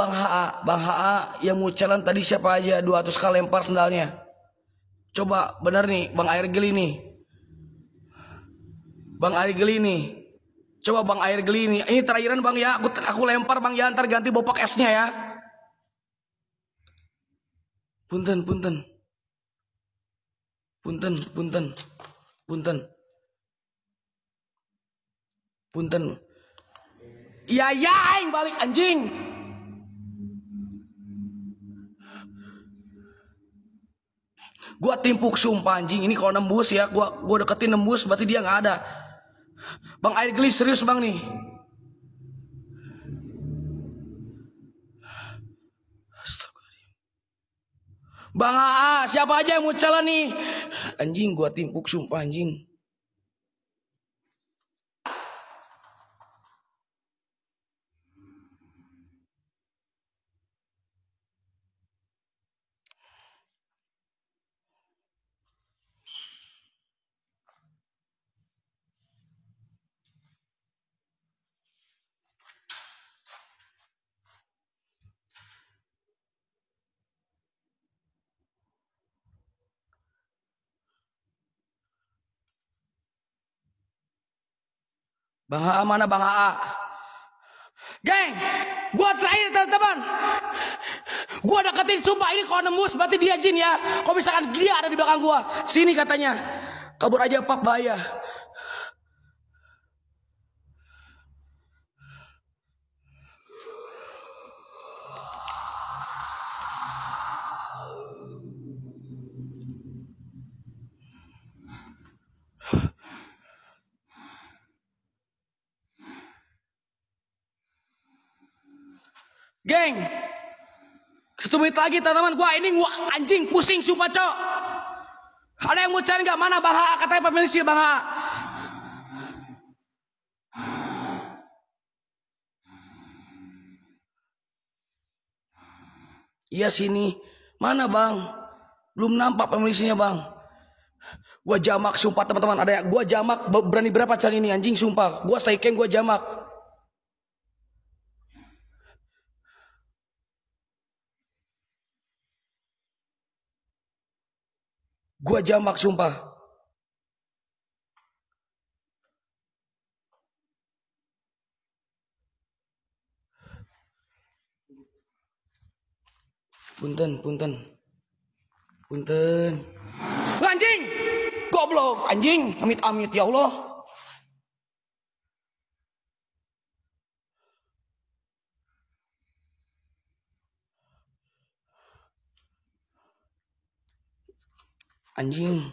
Bang HA. Bang HA yang mau challenge tadi siapa aja 200 kali lempar sendalnya. Coba bener nih Bang Air Geli nih. Bang Air Geli nih. Coba Bang Air Geli nih. Ini terakhiran Bang ya. Aku, aku lempar Bang ya. Ntar ganti bopak esnya ya. Punten, punten. Punten, punten. Punten. Punten. Iya, ya balik anjing. Gua timpuk sumpah anjing ini kalau nembus ya gua gua deketin nembus berarti dia nggak ada. Bang air gelis serius bang nih. Bang AA, siapa aja yang mau calon nih? Anjing gua timpuk sumpah anjing. Bang mana Bang AA? Geng, gua terakhir teman-teman. Gua deketin sumpah ini kalau nemu, berarti dia jin ya. Kalau misalkan dia ada di belakang gua, sini katanya. Kabur aja Pak Baya. Geng, satu menit lagi teman gua ini gua anjing pusing sumpah cok. Ada yang mau cari nggak mana Bang? Katanya pemilik sih bangha. Iya sini. Mana bang? Belum nampak pemiliknya bang. Gua jamak sumpah teman-teman. Ada ya? gua jamak berani berapa cari ini anjing sumpah. Gua stay camp gua jamak. Gua jamak sumpah. Punten, punten. Punten. Anjing! Goblok, anjing. Amit-amit ya Allah. 安静。